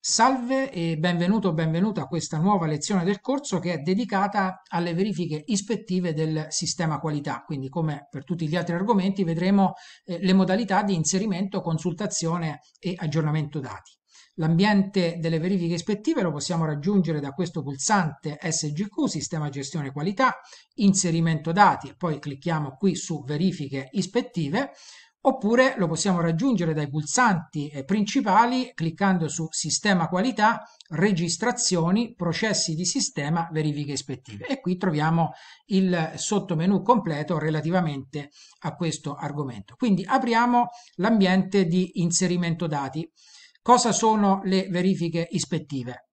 Salve e benvenuto o benvenuta a questa nuova lezione del corso che è dedicata alle verifiche ispettive del sistema qualità, quindi come per tutti gli altri argomenti vedremo eh, le modalità di inserimento, consultazione e aggiornamento dati. L'ambiente delle verifiche ispettive lo possiamo raggiungere da questo pulsante SGQ, Sistema Gestione Qualità, Inserimento Dati, e poi clicchiamo qui su Verifiche Ispettive, oppure lo possiamo raggiungere dai pulsanti eh, principali cliccando su sistema qualità, registrazioni, processi di sistema, verifiche ispettive e qui troviamo il sottomenu completo relativamente a questo argomento. Quindi apriamo l'ambiente di inserimento dati. Cosa sono le verifiche ispettive?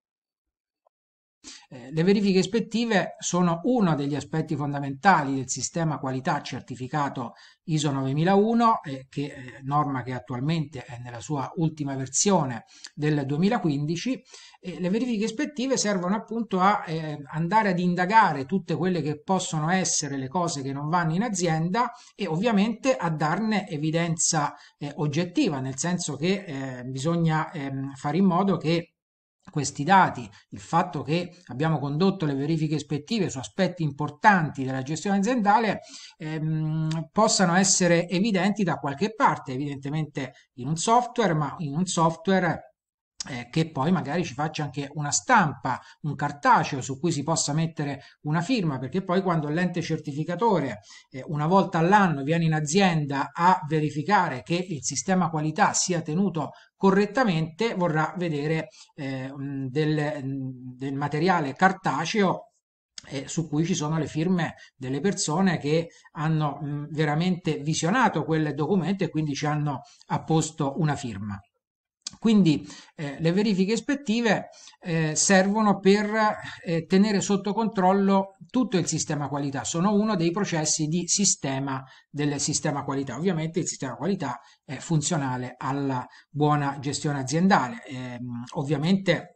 Eh, le verifiche ispettive sono uno degli aspetti fondamentali del sistema qualità certificato ISO 9001, eh, che è norma che attualmente è nella sua ultima versione del 2015. le verifiche ispettive servono appunto a eh, andare ad indagare tutte quelle che possono essere le cose che non vanno in azienda e ovviamente a darne evidenza eh, oggettiva, nel senso che eh, bisogna ehm, fare in modo che questi dati, il fatto che abbiamo condotto le verifiche ispettive su aspetti importanti della gestione aziendale ehm, possano essere evidenti da qualche parte, evidentemente in un software, ma in un software eh, che poi magari ci faccia anche una stampa, un cartaceo su cui si possa mettere una firma, perché poi quando l'ente certificatore eh, una volta all'anno viene in azienda a verificare che il sistema qualità sia tenuto correttamente, vorrà vedere eh, del, del materiale cartaceo eh, su cui ci sono le firme delle persone che hanno mh, veramente visionato quel documento e quindi ci hanno apposto una firma. Quindi eh, le verifiche ispettive eh, servono per eh, tenere sotto controllo tutto il sistema qualità, sono uno dei processi di sistema del sistema qualità. Ovviamente il sistema qualità è funzionale alla buona gestione aziendale. Ehm, ovviamente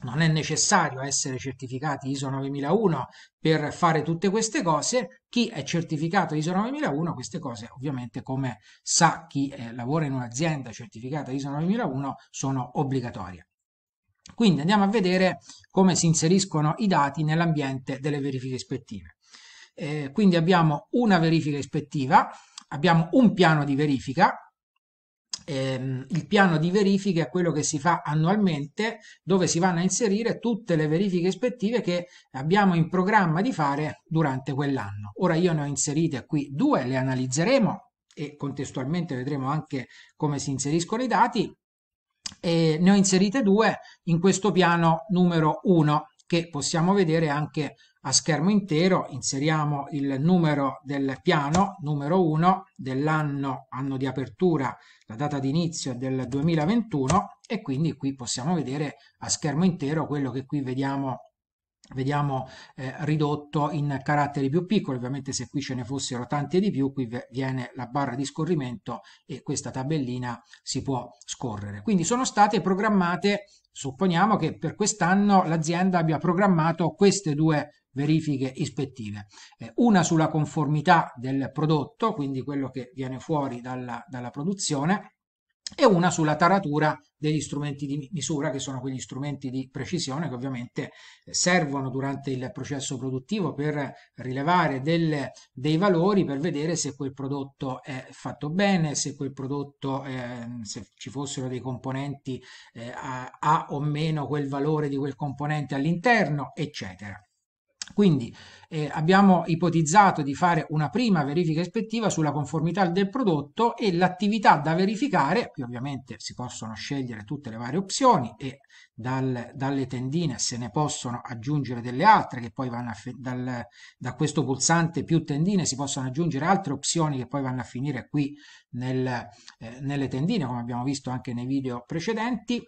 non è necessario essere certificati ISO 9001 per fare tutte queste cose. Chi è certificato ISO 9001, queste cose ovviamente come sa chi eh, lavora in un'azienda certificata ISO 9001, sono obbligatorie. Quindi andiamo a vedere come si inseriscono i dati nell'ambiente delle verifiche ispettive. Eh, quindi abbiamo una verifica ispettiva, abbiamo un piano di verifica ehm, il piano di verifiche è quello che si fa annualmente dove si vanno a inserire tutte le verifiche ispettive che abbiamo in programma di fare durante quell'anno. Ora io ne ho inserite qui due, le analizzeremo e contestualmente vedremo anche come si inseriscono i dati e ne ho inserite due in questo piano numero 1 che possiamo vedere anche a schermo intero inseriamo il numero del piano, numero 1 dell'anno, anno di apertura, la data di inizio del 2021 e quindi qui possiamo vedere a schermo intero quello che qui vediamo vediamo eh, ridotto in caratteri più piccoli, ovviamente se qui ce ne fossero tanti di più, qui viene la barra di scorrimento e questa tabellina si può scorrere. Quindi sono state programmate, supponiamo che per quest'anno l'azienda abbia programmato queste due verifiche ispettive, eh, una sulla conformità del prodotto, quindi quello che viene fuori dalla, dalla produzione, e una sulla taratura degli strumenti di misura, che sono quegli strumenti di precisione che ovviamente eh, servono durante il processo produttivo per rilevare del, dei valori, per vedere se quel prodotto è fatto bene, se quel prodotto, eh, se ci fossero dei componenti, eh, ha, ha o meno quel valore di quel componente all'interno, eccetera. Quindi eh, abbiamo ipotizzato di fare una prima verifica ispettiva sulla conformità del prodotto e l'attività da verificare, qui ovviamente si possono scegliere tutte le varie opzioni e dal, dalle tendine se ne possono aggiungere delle altre che poi vanno a dal, da questo pulsante più tendine si possono aggiungere altre opzioni che poi vanno a finire qui nel, eh, nelle tendine come abbiamo visto anche nei video precedenti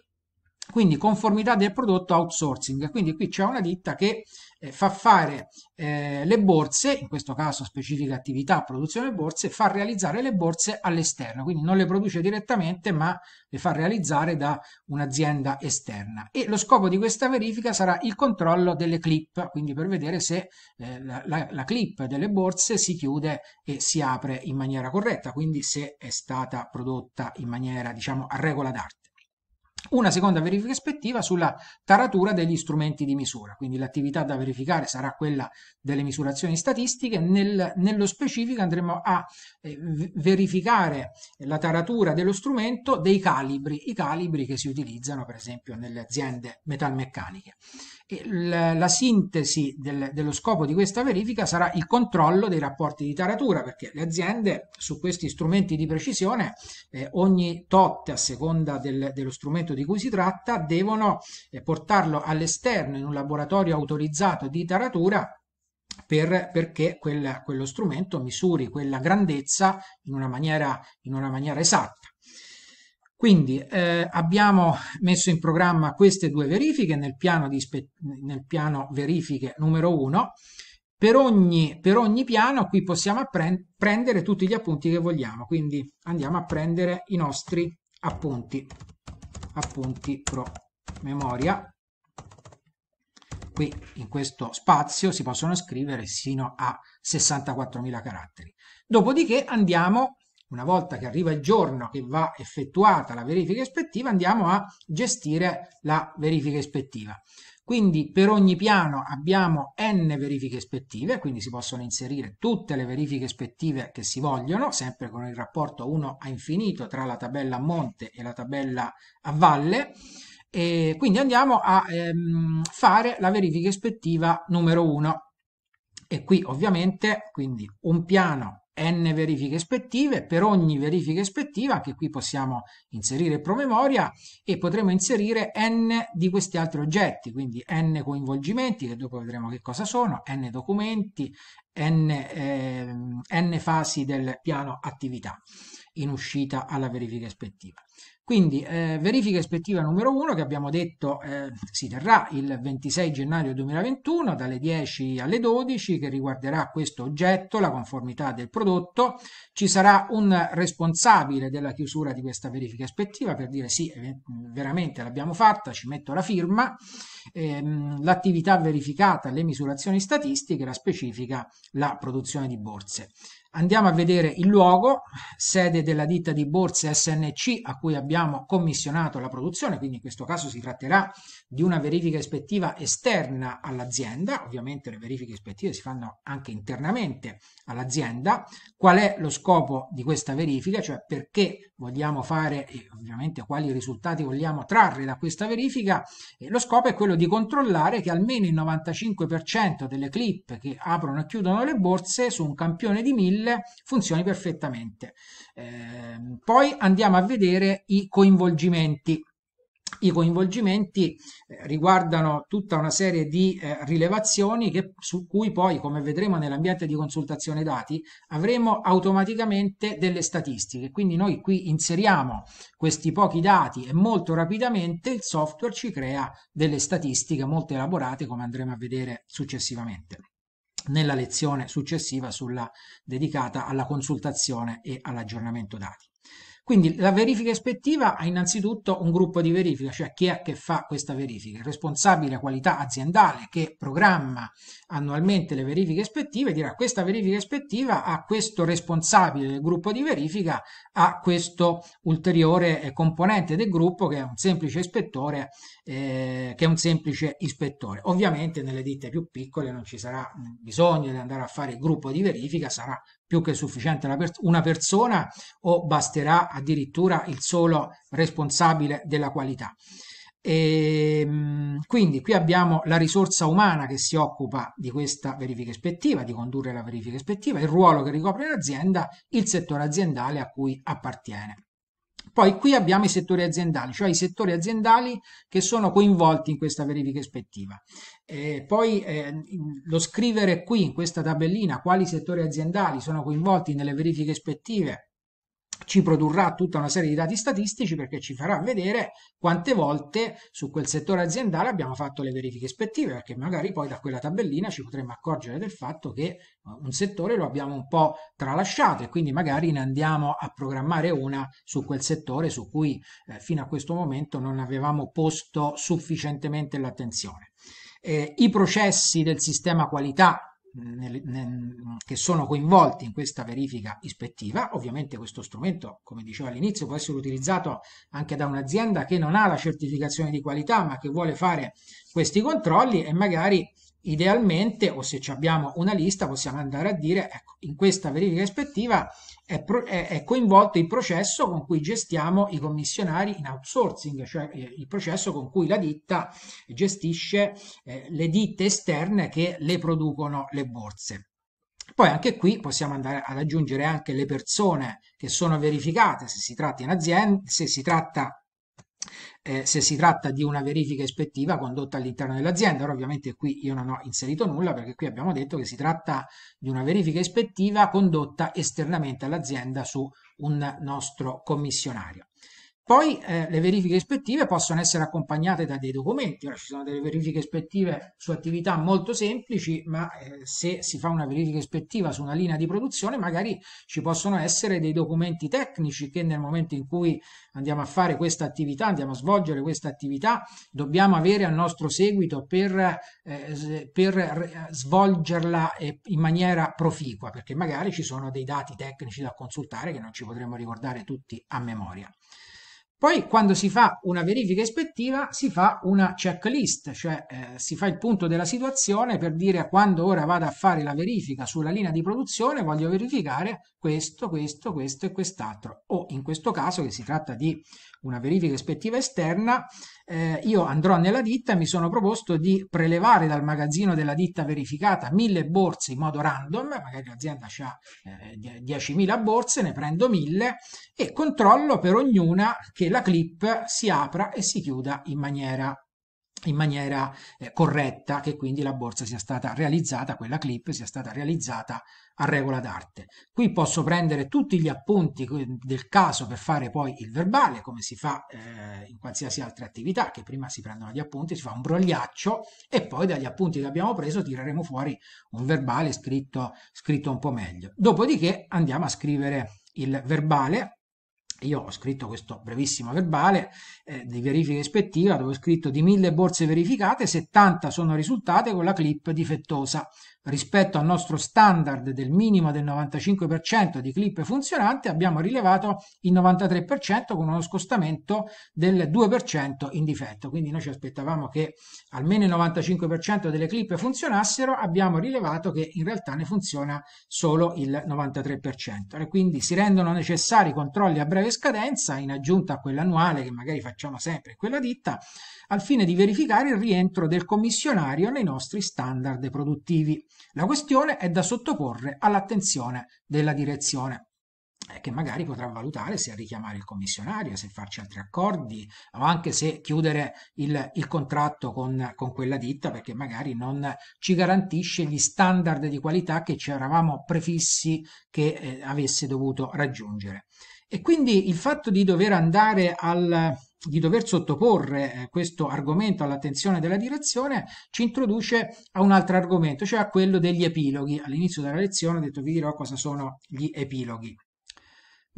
quindi conformità del prodotto outsourcing. Quindi qui c'è una ditta che eh, fa fare eh, le borse, in questo caso specifica attività produzione borse, fa realizzare le borse all'esterno, quindi non le produce direttamente ma le fa realizzare da un'azienda esterna. E lo scopo di questa verifica sarà il controllo delle clip, quindi per vedere se eh, la, la, clip delle borse si chiude e si apre in maniera corretta, quindi se è stata prodotta in maniera diciamo a regola d'arte una seconda verifica ispettiva sulla taratura degli strumenti di misura, quindi l'attività da verificare sarà quella delle misurazioni statistiche, Nel, nello specifico andremo a eh, verificare la taratura dello strumento dei calibri, i calibri che si utilizzano per esempio nelle aziende metalmeccaniche la, la sintesi del, dello scopo di questa verifica sarà il controllo dei rapporti di taratura, perché le aziende su questi strumenti di precisione, eh, ogni tot a seconda del, dello strumento di cui si tratta, devono eh, portarlo all'esterno in un laboratorio autorizzato di taratura per, perché quel, quello strumento misuri quella grandezza in una maniera, in una maniera esatta. Quindi eh, abbiamo messo in programma queste due verifiche nel piano, di, nel piano verifiche numero 1. Per ogni, per ogni, piano qui possiamo prendere tutti gli appunti che vogliamo, quindi andiamo a prendere i nostri appunti, appunti pro memoria. Qui in questo spazio si possono scrivere sino a 64.000 caratteri. Dopodiché andiamo una volta che arriva il giorno che va effettuata la verifica ispettiva, andiamo a gestire la verifica ispettiva. Quindi per ogni piano abbiamo n verifiche ispettive, quindi si possono inserire tutte le verifiche ispettive che si vogliono, sempre con il rapporto 1 a infinito tra la tabella a monte e la tabella a valle. E quindi andiamo a ehm, fare la verifica ispettiva numero 1. E qui ovviamente, quindi un piano n verifiche ispettive, per ogni verifica ispettiva, anche qui possiamo inserire promemoria e potremo inserire n di questi altri oggetti, quindi n coinvolgimenti, che dopo vedremo che cosa sono, n documenti, n, eh, n fasi del piano attività in uscita alla verifica ispettiva. Quindi eh, verifica ispettiva numero 1 che abbiamo detto eh, si terrà il 26 gennaio 2021 dalle 10 alle 12 che riguarderà questo oggetto, la conformità del prodotto. Ci sarà un responsabile della chiusura di questa verifica ispettiva per dire sì, eh, veramente l'abbiamo fatta, ci metto la firma, ehm, l'attività verificata, le misurazioni statistiche, la specifica, la produzione di borse. Andiamo a vedere il luogo, sede della ditta di borse SNC a cui abbiamo abbiamo commissionato la produzione, quindi in questo caso si tratterà di una verifica ispettiva esterna all'azienda, ovviamente le verifiche ispettive si fanno anche internamente all'azienda, qual è lo scopo di questa verifica, cioè perché vogliamo fare e ovviamente quali risultati vogliamo trarre da questa verifica, e lo scopo è quello di controllare che almeno il 95% delle clip che aprono e chiudono le borse su un campione di 1000 funzioni perfettamente. Eh, poi andiamo a vedere i coinvolgimenti. I coinvolgimenti eh, riguardano tutta una serie di eh, rilevazioni che, su cui poi, come vedremo nell'ambiente di consultazione dati, avremo automaticamente delle statistiche. Quindi noi qui inseriamo questi pochi dati e molto rapidamente il software ci crea delle statistiche molto elaborate come andremo a vedere successivamente nella lezione successiva sulla, dedicata alla consultazione e all'aggiornamento dati. Quindi la verifica ispettiva ha innanzitutto un gruppo di verifica, cioè chi è che fa questa verifica, il responsabile a qualità aziendale che programma annualmente le verifiche ispettive dirà questa verifica ispettiva a questo responsabile del gruppo di verifica, a questo ulteriore eh, componente del gruppo che è un semplice ispettore, eh, che è un semplice ispettore. Ovviamente nelle ditte più piccole non ci sarà mm, bisogno di andare a fare il gruppo di verifica, sarà più che sufficiente una, persona o basterà addirittura il solo responsabile della qualità. E, ehm, quindi qui abbiamo la risorsa umana che si occupa di questa verifica ispettiva, di condurre la verifica ispettiva, il ruolo che ricopre l'azienda, il settore aziendale a cui appartiene. Poi qui abbiamo i settori aziendali, cioè i settori aziendali che sono coinvolti in questa verifica ispettiva. Eh, poi eh, lo scrivere qui in questa tabellina quali settori aziendali sono coinvolti nelle verifiche ispettive ci produrrà tutta una serie di dati statistici perché ci farà vedere quante volte su quel settore aziendale abbiamo fatto le verifiche ispettive, perché magari poi da quella tabellina ci potremmo accorgere del fatto che eh, un settore lo abbiamo un po' tralasciato e quindi magari ne andiamo a programmare una su quel settore su cui eh, fino a questo momento non avevamo posto sufficientemente l'attenzione. Eh, I processi del sistema qualità nel, nel, che sono coinvolti in questa verifica ispettiva. Ovviamente questo strumento, come dicevo all'inizio, può essere utilizzato anche da un'azienda che non ha la certificazione di qualità ma che vuole fare questi controlli e magari Idealmente, o se abbiamo una lista, possiamo andare a dire, ecco, in questa verifica ispettiva è, pro, è, è coinvolto il processo con cui gestiamo i commissionari in outsourcing, cioè eh, il processo con cui la ditta gestisce eh, le ditte esterne che le producono le borse. Poi anche qui possiamo andare ad aggiungere anche le persone che sono verificate, se si tratta, in aziende, se si tratta eh, se si tratta di una verifica ispettiva condotta all'interno dell'azienda. Ora ovviamente qui io non ho inserito nulla perché qui abbiamo detto che si tratta di una verifica ispettiva condotta esternamente all'azienda su un nostro commissionario. Poi eh, le verifiche ispettive possono essere accompagnate da dei documenti, Ora, ci sono delle verifiche ispettive su attività molto semplici, ma eh, se si fa una verifica ispettiva su una linea di produzione magari ci possono essere dei documenti tecnici che nel momento in cui andiamo a fare questa attività, andiamo a svolgere questa attività, dobbiamo avere al nostro seguito per, eh, per svolgerla eh, in maniera proficua, perché magari ci sono dei dati tecnici da consultare che non ci potremo ricordare tutti a memoria. Poi quando si fa una verifica ispettiva si fa una checklist, cioè eh, si fa il punto della situazione per dire quando ora vado a fare la verifica sulla linea di produzione voglio verificare questo, questo, questo e quest'altro. O in questo caso che si tratta di una verifica ispettiva esterna, eh, io andrò nella ditta e mi sono proposto di prelevare dal magazzino della ditta verificata mille borse in modo random, magari l'azienda ha eh, 10.000 borse, ne prendo mille e controllo per ognuna che la clip si apra e si chiuda in maniera in maniera eh, corretta che quindi la borsa sia stata realizzata, quella clip sia stata realizzata a regola d'arte. Qui posso prendere tutti gli appunti eh, del caso per fare poi il verbale, come si fa eh, in qualsiasi altra attività, che prima si prendono gli appunti, si fa un brogliaccio e poi dagli appunti che abbiamo preso tireremo fuori un verbale scritto, scritto un po' meglio. Dopodiché andiamo a scrivere il verbale io ho scritto questo brevissimo verbale eh, di verifica ispettiva dove ho scritto di 1000 borse verificate 70 sono risultate con la clip difettosa rispetto al nostro standard del minimo del 95% di clip funzionante, abbiamo rilevato il 93% con uno scostamento del 2% in difetto. Quindi noi ci aspettavamo che almeno il 95% delle clip funzionassero, abbiamo rilevato che in realtà ne funziona solo il 93%. E quindi si rendono necessari controlli a breve scadenza, in aggiunta a quell'annuale che magari facciamo sempre in quella ditta, al fine di verificare il rientro del commissionario nei nostri standard produttivi. La questione è da sottoporre all'attenzione della direzione eh, che magari potrà valutare se richiamare il commissionario, se farci altri accordi o anche se chiudere il, il contratto con, con, quella ditta perché magari non ci garantisce gli standard di qualità che ci eravamo prefissi che eh, avesse dovuto raggiungere. E quindi il fatto di dover andare al, di dover sottoporre eh, questo argomento all'attenzione della direzione ci introduce a un altro argomento, cioè a quello degli epiloghi. All'inizio della lezione ho detto vi dirò cosa sono gli epiloghi.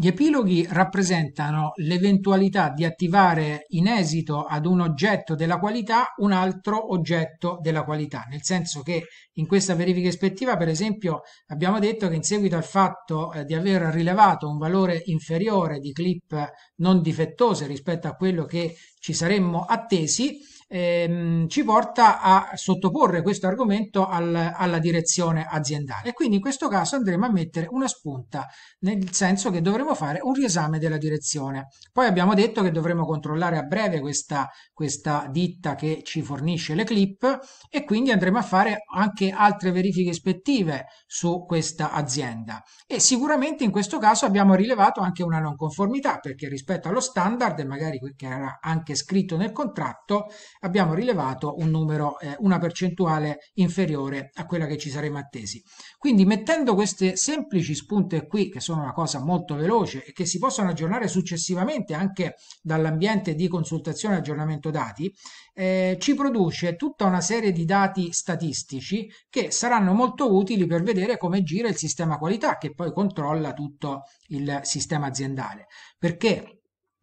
Gli epiloghi rappresentano l'eventualità di attivare in esito ad un oggetto della qualità un altro oggetto della qualità, nel senso che in questa verifica ispettiva, per esempio, abbiamo detto che in seguito al fatto eh, di aver rilevato un valore inferiore di clip non difettose rispetto a quello che ci saremmo attesi, ehm, ci porta a sottoporre questo argomento al, alla direzione aziendale. E quindi in questo caso andremo a mettere una spunta, nel senso che dovremo fare un riesame della direzione. Poi abbiamo detto che dovremo controllare a breve questa, questa ditta che ci fornisce le clip e quindi andremo a fare anche altre verifiche ispettive su questa azienda. E sicuramente in questo caso abbiamo rilevato anche una non conformità perché rispetto allo standard, magari che era anche scritto nel contratto, abbiamo rilevato un numero, eh, una percentuale inferiore a quella che ci saremmo attesi. Quindi mettendo queste semplici spunte qui, che sono una cosa molto veloce e che si possono aggiornare successivamente anche dall'ambiente di consultazione e aggiornamento dati, eh, ci produce tutta una serie di dati statistici che saranno molto utili per vedere come gira il sistema qualità che poi controlla tutto il sistema aziendale. Perché?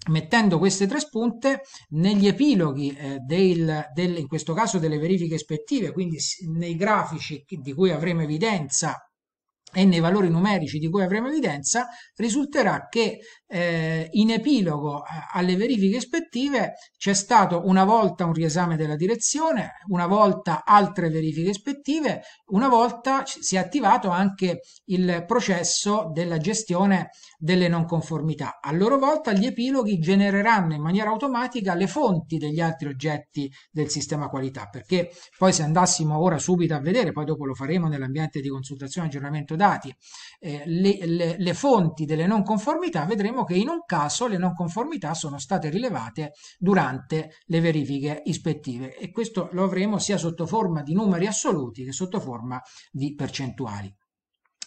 mettendo queste tre spunte negli epiloghi eh, del, del, in questo caso delle verifiche ispettive, quindi nei grafici di cui avremo evidenza e nei valori numerici di cui avremo evidenza, risulterà che eh, in epilogo eh, alle verifiche ispettive c'è stato una volta un riesame della direzione, una volta altre verifiche ispettive, una volta si è attivato anche il processo della gestione delle non conformità. A loro volta gli epiloghi genereranno in maniera automatica le fonti degli altri oggetti del sistema qualità, perché poi se andassimo ora subito a vedere, poi dopo lo faremo nell'ambiente di consultazione e aggiornamento dati, eh, le, le, le fonti delle non conformità vedremo scopriremo che in un caso le non conformità sono state rilevate durante le verifiche ispettive e questo lo avremo sia sotto forma di numeri assoluti che sotto forma di percentuali.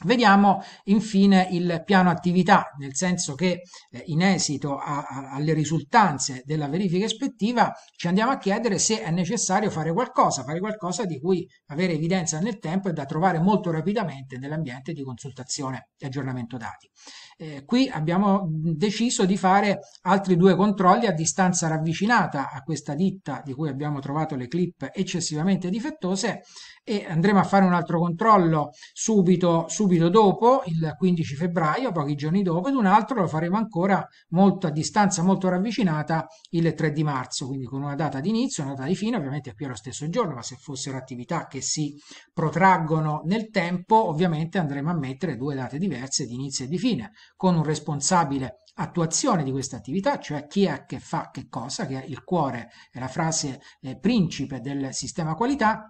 Vediamo infine il piano attività, nel senso che eh, in esito a, a, alle risultanze della verifica ispettiva ci andiamo a chiedere se è necessario fare qualcosa, fare qualcosa di cui avere evidenza nel tempo e da trovare molto rapidamente nell'ambiente di consultazione e aggiornamento dati. Eh, qui abbiamo deciso di fare altri due controlli a distanza ravvicinata a questa ditta di cui abbiamo trovato le clip eccessivamente difettose e andremo a fare un altro controllo subito, subito dopo, il 15 febbraio, pochi giorni dopo, ed un altro lo faremo ancora molto a distanza molto ravvicinata il 3 di marzo, quindi con una data di inizio, una data di fine, ovviamente qui è lo stesso giorno, ma se fossero attività che si protraggono nel tempo, ovviamente andremo a mettere due date diverse di inizio e di fine, con un responsabile attuazione di questa attività, cioè chi è che fa che cosa, che è il cuore, è la frase eh, principe del sistema qualità,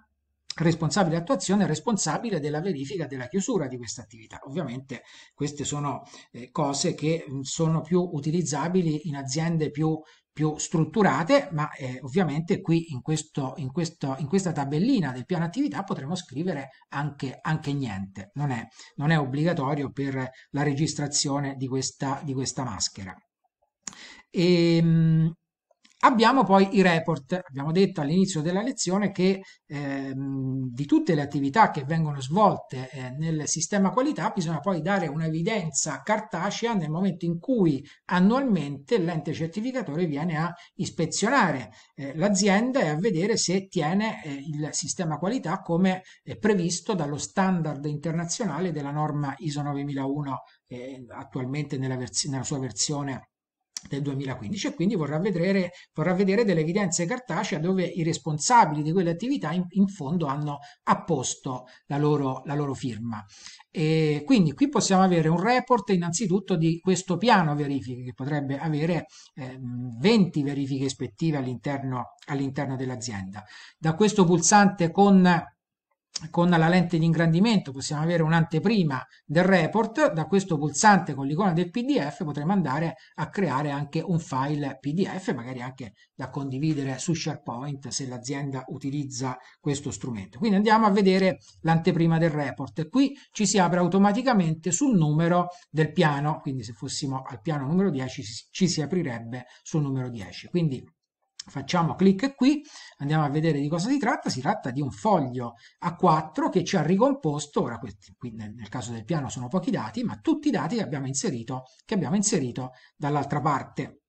responsabile attuazione responsabile della verifica della chiusura di questa attività. Ovviamente queste sono eh, cose che mm, sono più utilizzabili in aziende più, più strutturate, ma eh, ovviamente qui in, questo, in, questo, in, questa tabellina del piano attività potremo scrivere anche, anche niente, non è, non è, obbligatorio per la registrazione di questa, di questa maschera. E, ehm, Abbiamo poi i report, abbiamo detto all'inizio della lezione che ehm, di tutte le attività che vengono svolte eh, nel sistema qualità bisogna poi dare un'evidenza cartacea nel momento in cui annualmente l'ente certificatore viene a ispezionare eh, l'azienda e a vedere se tiene eh, il sistema qualità come è eh, previsto dallo standard internazionale della norma ISO 9001 eh, attualmente nella, nella sua versione del 2015 e quindi vorrà vedere, vorrà vedere delle evidenze cartacee dove i responsabili di quelle attività in, in fondo hanno apposto la loro, la loro firma. E quindi qui possiamo avere un report innanzitutto di questo piano verifiche che potrebbe avere eh, 20 verifiche ispettive all'interno, all'interno dell'azienda. Da questo pulsante con con la lente di ingrandimento possiamo avere un'anteprima del report, da questo pulsante con l'icona del PDF potremo andare a creare anche un file PDF, magari anche da condividere su SharePoint se l'azienda utilizza questo strumento. Quindi andiamo a vedere l'anteprima del report qui ci si apre automaticamente sul numero del piano, quindi se fossimo al piano numero 10 ci si aprirebbe sul numero 10. Quindi Facciamo clic qui, andiamo a vedere di cosa si tratta. Si tratta di un foglio A4 che ci ha ricomposto, ora questi, qui nel, nel caso del piano sono pochi dati, ma tutti i dati che abbiamo inserito, che abbiamo inserito dall'altra parte.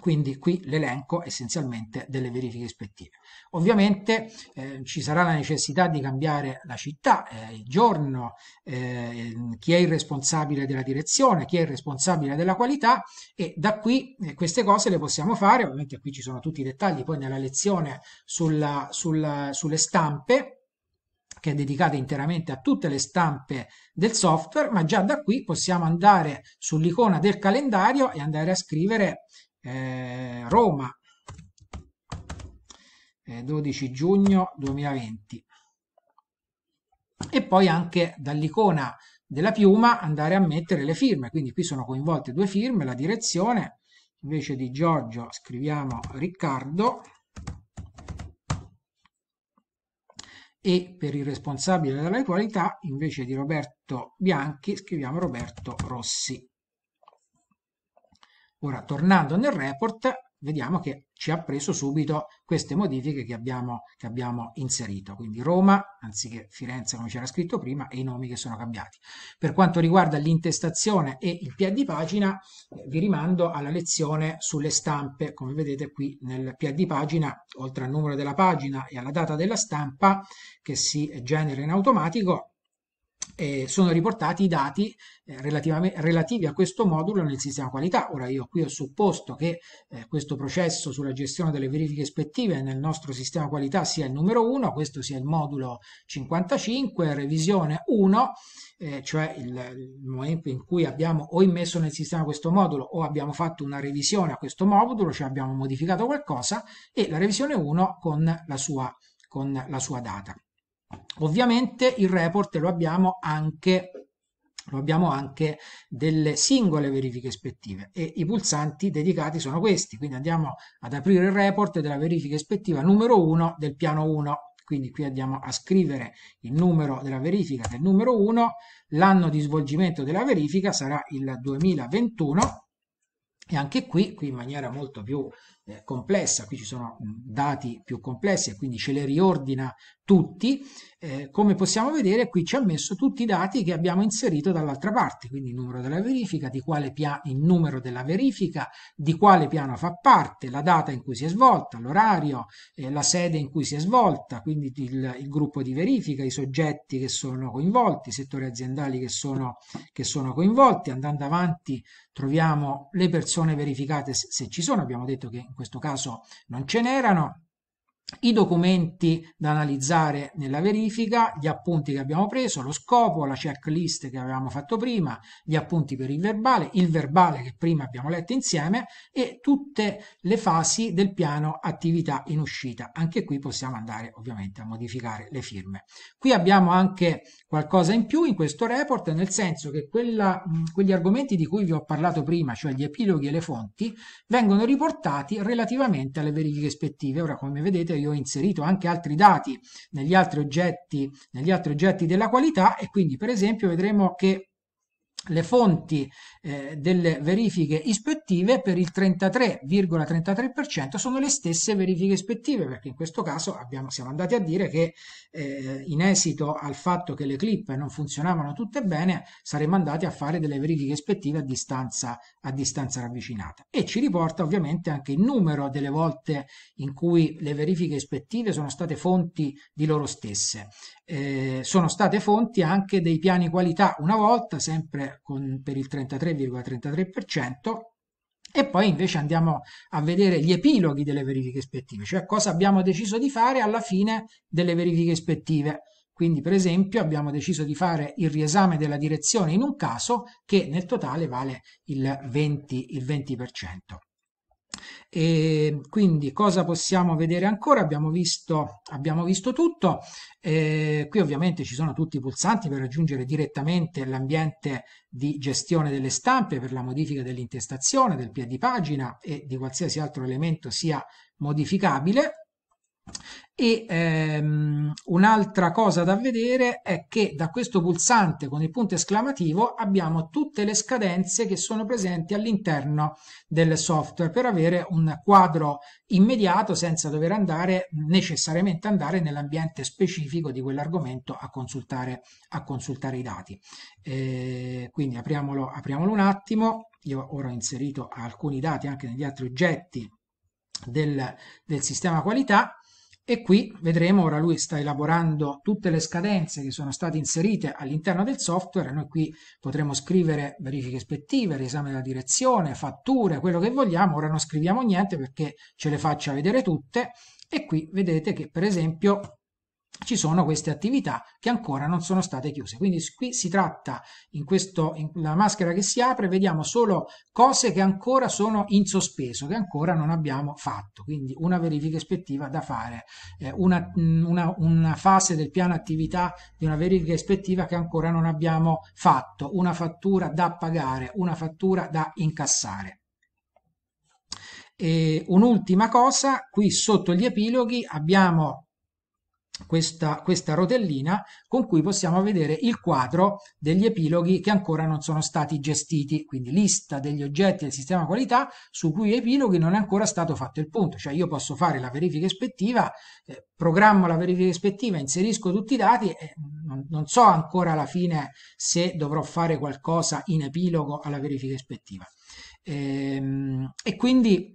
Quindi qui l'elenco essenzialmente delle verifiche ispettive. Ovviamente eh, ci sarà la necessità di cambiare la città, eh, il giorno, eh, chi è il responsabile della direzione, chi è il responsabile della qualità e da qui eh, queste cose le possiamo fare, ovviamente qui ci sono tutti i dettagli poi nella lezione sulla, sulla, sulle stampe che è dedicata interamente a tutte le stampe del software, ma già da qui possiamo andare sull'icona del calendario e andare a scrivere eh, Roma, eh, 12 giugno 2020. E poi anche dall'icona della piuma andare a mettere le firme, quindi qui sono coinvolte due firme, la direzione, invece di Giorgio scriviamo Riccardo, e per il responsabile della qualità invece di Roberto Bianchi scriviamo Roberto Rossi. Ora, tornando nel report, vediamo che ci ha preso subito queste modifiche che abbiamo, che abbiamo inserito. Quindi Roma, anziché Firenze come c'era scritto prima, e i nomi che sono cambiati. Per quanto riguarda l'intestazione e il PA di pagina, eh, vi rimando alla lezione sulle stampe. Come vedete qui nel PA di pagina, oltre al numero della pagina e alla data della stampa che si genera in automatico, eh, sono riportati i dati eh, relativi a questo modulo nel sistema qualità. Ora io qui ho supposto che eh, questo processo sulla gestione delle verifiche ispettive nel nostro sistema qualità sia il numero 1, questo sia il modulo 55, revisione 1, eh, cioè il, il, momento in cui abbiamo o immesso nel sistema questo modulo o abbiamo fatto una revisione a questo modulo, cioè abbiamo modificato qualcosa, e la revisione 1 con la sua, con la sua data. Ovviamente il report lo abbiamo anche lo abbiamo anche delle singole verifiche ispettive e i pulsanti dedicati sono questi, quindi andiamo ad aprire il report della verifica ispettiva numero 1 del piano 1, quindi qui andiamo a scrivere il numero della verifica del numero 1, l'anno di svolgimento della verifica sarà il 2021 e anche qui, qui in maniera molto più eh, complessa, qui ci sono mm, dati più complessi e quindi ce le riordina tutti, eh, come possiamo vedere qui ci ha messo tutti i dati che abbiamo inserito dall'altra parte, quindi il numero della verifica, di quale il numero della verifica, di quale piano fa parte, la data in cui si è svolta, l'orario, eh, la sede in cui si è svolta, quindi il, il, gruppo di verifica, i soggetti che sono coinvolti, i settori aziendali che sono, che sono coinvolti, andando avanti troviamo le persone verificate se, se ci sono, abbiamo detto che in questo caso non ce n'erano i documenti da analizzare nella verifica, gli appunti che abbiamo preso, lo scopo, la checklist che avevamo fatto prima, gli appunti per il verbale, il verbale che prima abbiamo letto insieme e tutte le fasi del piano attività in uscita. Anche qui possiamo andare ovviamente a modificare le firme. Qui abbiamo anche qualcosa in più in questo report, nel senso che quella, quegli argomenti di cui vi ho parlato prima, cioè gli epiloghi e le fonti, vengono riportati relativamente alle verifiche ispettive. Ora, come vedete, io io ho inserito anche altri dati negli altri oggetti, negli altri oggetti della qualità e quindi per esempio vedremo che le fonti eh, delle verifiche ispettive per il 33,33% 33 sono le stesse verifiche ispettive, perché in questo caso abbiamo, siamo andati a dire che eh, in esito al fatto che le clip non funzionavano tutte bene, saremmo andati a fare delle verifiche ispettive a distanza, a distanza ravvicinata. E ci riporta ovviamente anche il numero delle volte in cui le verifiche ispettive sono state fonti di loro stesse. Eh, sono state fonti anche dei piani qualità una volta, sempre con, per il 33,33% e poi invece andiamo a vedere gli epiloghi delle verifiche ispettive, cioè cosa abbiamo deciso di fare alla fine delle verifiche ispettive. Quindi per esempio abbiamo deciso di fare il riesame della direzione in un caso che nel totale vale il 20%. Il 20%. E quindi cosa possiamo vedere ancora? Abbiamo visto, abbiamo visto tutto. Eh, qui ovviamente ci sono tutti i pulsanti per raggiungere direttamente l'ambiente di gestione delle stampe per la modifica dell'intestazione, del piede pagina e di qualsiasi altro elemento sia modificabile e ehm, un'altra cosa da vedere è che da questo pulsante con il punto esclamativo abbiamo tutte le scadenze che sono presenti all'interno del software per avere un quadro immediato senza dover andare necessariamente andare nell'ambiente specifico di quell'argomento a consultare, a consultare i dati. Eh, quindi apriamolo, apriamolo un attimo. Io ora ho inserito alcuni dati anche negli altri oggetti del, del sistema qualità e qui vedremo, ora lui sta elaborando tutte le scadenze che sono state inserite all'interno del software, noi qui potremo scrivere verifiche ispettive, riesame della direzione, fatture, quello che vogliamo, ora non scriviamo niente perché ce le faccia vedere tutte e qui vedete che per esempio ci sono queste attività che ancora non sono state chiuse. Quindi qui si tratta, in questo, in la maschera che si apre, vediamo solo cose che ancora sono in sospeso, che ancora non abbiamo fatto. Quindi una verifica ispettiva da fare, eh, una, mm, una, una, fase del piano attività di una verifica ispettiva che ancora non abbiamo fatto, una fattura da pagare, una fattura da incassare. E un'ultima cosa, qui sotto gli epiloghi abbiamo questa, questa rotellina con cui possiamo vedere il quadro degli epiloghi che ancora non sono stati gestiti, quindi lista degli oggetti del sistema qualità su cui epiloghi non è ancora stato fatto il punto, cioè io posso fare la verifica ispettiva, eh, programmo la verifica ispettiva, inserisco tutti i dati e non, non so ancora alla fine se dovrò fare qualcosa in epilogo alla verifica ispettiva. Ehm, e quindi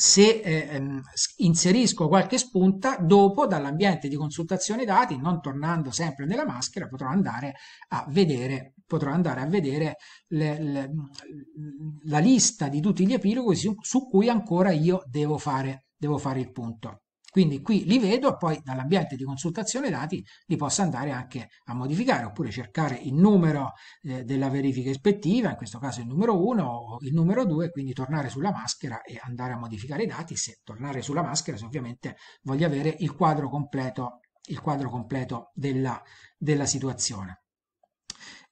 se eh, ehm, inserisco qualche spunta, dopo dall'ambiente di consultazione dati, non tornando sempre nella maschera, potrò andare a vedere, andare a vedere le, le, mm, la lista di tutti gli epilogo su, su cui ancora io devo fare, devo fare il punto. Quindi qui li vedo, poi dall'ambiente di consultazione dati li posso andare anche a modificare oppure cercare il numero eh, della verifica ispettiva, in questo caso il numero 1 o il numero 2, quindi tornare sulla maschera e andare a modificare i dati, se tornare sulla maschera se ovviamente voglio avere il quadro completo, il quadro completo della, della situazione.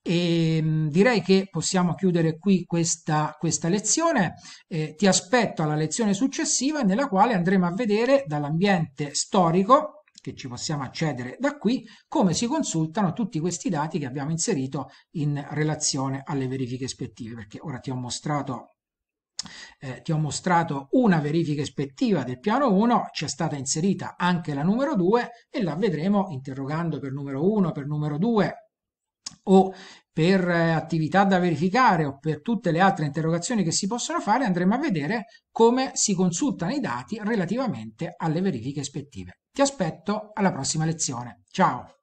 E ehm, direi che possiamo chiudere qui questa, questa lezione. Eh, ti aspetto alla lezione successiva nella quale andremo a vedere dall'ambiente storico che ci possiamo accedere da qui, come si consultano tutti questi dati che abbiamo inserito in relazione alle verifiche ispettive, perché ora ti ho mostrato eh, ti ho mostrato una verifica ispettiva del piano 1, ci è stata inserita anche la numero 2 e la vedremo interrogando per numero 1, per numero 2, o per eh, attività da verificare o per tutte le altre interrogazioni che si possono fare andremo a vedere come si consultano i dati relativamente alle verifiche ispettive. Ti aspetto alla prossima lezione. Ciao!